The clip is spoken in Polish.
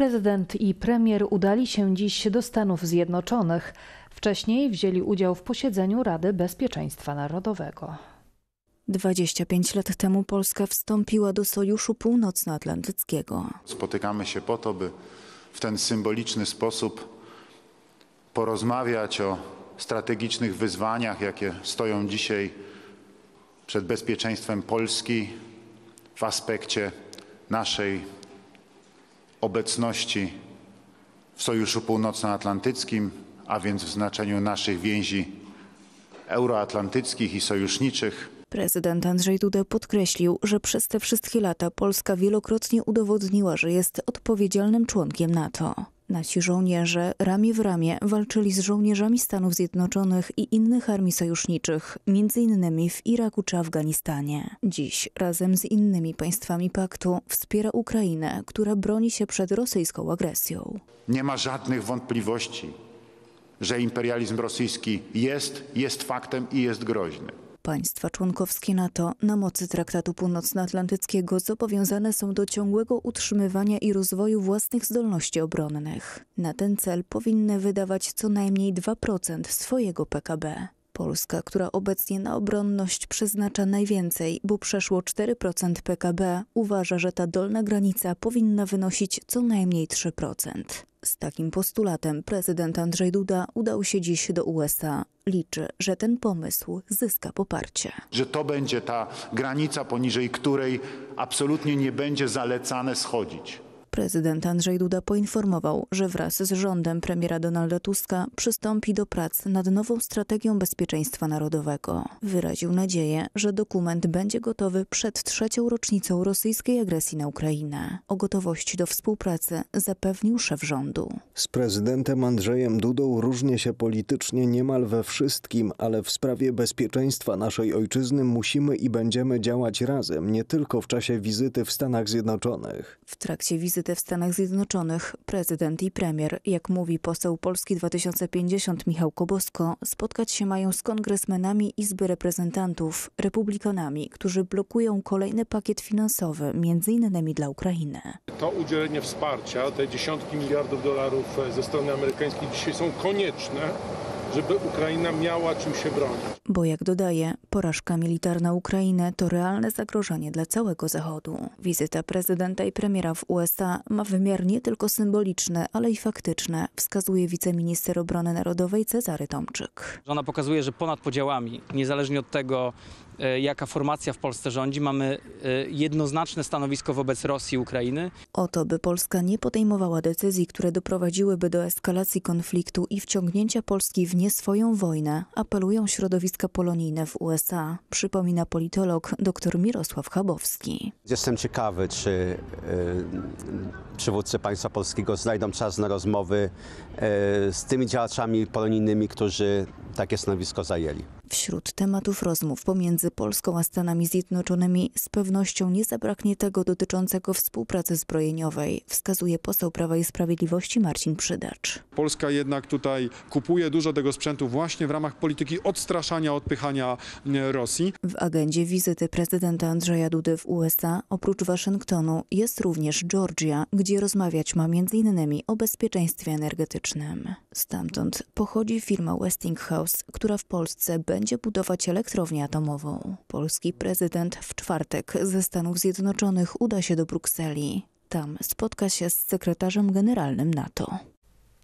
Prezydent i premier udali się dziś do Stanów Zjednoczonych. Wcześniej wzięli udział w posiedzeniu Rady Bezpieczeństwa Narodowego. 25 lat temu Polska wstąpiła do Sojuszu Północnoatlantyckiego. Spotykamy się po to, by w ten symboliczny sposób porozmawiać o strategicznych wyzwaniach, jakie stoją dzisiaj przed bezpieczeństwem Polski w aspekcie naszej obecności w Sojuszu Północnoatlantyckim, a więc w znaczeniu naszych więzi euroatlantyckich i sojuszniczych. Prezydent Andrzej Duda podkreślił, że przez te wszystkie lata Polska wielokrotnie udowodniła, że jest odpowiedzialnym członkiem NATO. Nasi żołnierze ramię w ramię walczyli z żołnierzami Stanów Zjednoczonych i innych armii sojuszniczych, m.in. w Iraku czy Afganistanie. Dziś razem z innymi państwami paktu wspiera Ukrainę, która broni się przed rosyjską agresją. Nie ma żadnych wątpliwości, że imperializm rosyjski jest, jest faktem i jest groźny. Państwa członkowskie NATO na mocy Traktatu Północnoatlantyckiego zobowiązane są do ciągłego utrzymywania i rozwoju własnych zdolności obronnych. Na ten cel powinny wydawać co najmniej 2% swojego PKB. Polska, która obecnie na obronność przeznacza najwięcej, bo przeszło 4% PKB, uważa, że ta dolna granica powinna wynosić co najmniej 3%. Z takim postulatem prezydent Andrzej Duda udał się dziś do USA. Liczy, że ten pomysł zyska poparcie. Że to będzie ta granica, poniżej której absolutnie nie będzie zalecane schodzić Prezydent Andrzej Duda poinformował, że wraz z rządem premiera Donalda Tuska przystąpi do prac nad nową strategią bezpieczeństwa narodowego. Wyraził nadzieję, że dokument będzie gotowy przed trzecią rocznicą rosyjskiej agresji na Ukrainę. O gotowości do współpracy zapewnił szef rządu. Z prezydentem Andrzejem Dudą różnie się politycznie niemal we wszystkim, ale w sprawie bezpieczeństwa naszej ojczyzny musimy i będziemy działać razem, nie tylko w czasie wizyty w Stanach Zjednoczonych. W trakcie wizyty wizyty w Stanach Zjednoczonych prezydent i premier, jak mówi poseł Polski 2050 Michał Kobosko, spotkać się mają z kongresmenami Izby Reprezentantów, republikanami, którzy blokują kolejny pakiet finansowy, między innymi dla Ukrainy. To udzielenie wsparcia, te dziesiątki miliardów dolarów ze strony amerykańskiej dzisiaj są konieczne żeby Ukraina miała czym się bronić. Bo jak dodaje, porażka militarna Ukrainy to realne zagrożenie dla całego Zachodu. Wizyta prezydenta i premiera w USA ma wymiar nie tylko symboliczny, ale i faktyczny, wskazuje wiceminister obrony narodowej Cezary Tomczyk. Ona pokazuje, że ponad podziałami, niezależnie od tego, E, jaka formacja w Polsce rządzi, mamy e, jednoznaczne stanowisko wobec Rosji i Ukrainy. O to, by Polska nie podejmowała decyzji, które doprowadziłyby do eskalacji konfliktu i wciągnięcia Polski w nieswoją wojnę, apelują środowiska polonijne w USA, przypomina politolog dr Mirosław Chabowski. Jestem ciekawy, czy y, przywódcy państwa polskiego znajdą czas na rozmowy y, z tymi działaczami polonijnymi, którzy takie stanowisko zajęli. Wśród tematów rozmów pomiędzy Polską a Stanami Zjednoczonymi z pewnością nie zabraknie tego dotyczącego współpracy zbrojeniowej, wskazuje poseł Prawa i Sprawiedliwości Marcin Przydacz. Polska jednak tutaj kupuje dużo tego sprzętu właśnie w ramach polityki odstraszania, odpychania mm, Rosji. W agendzie wizyty prezydenta Andrzeja Dudy w USA oprócz Waszyngtonu jest również Georgia, gdzie rozmawiać ma m.in. o bezpieczeństwie energetycznym. Stamtąd pochodzi firma Westinghouse, która w Polsce będzie będzie budować elektrownię atomową. Polski prezydent w czwartek ze Stanów Zjednoczonych uda się do Brukseli. Tam spotka się z sekretarzem generalnym NATO.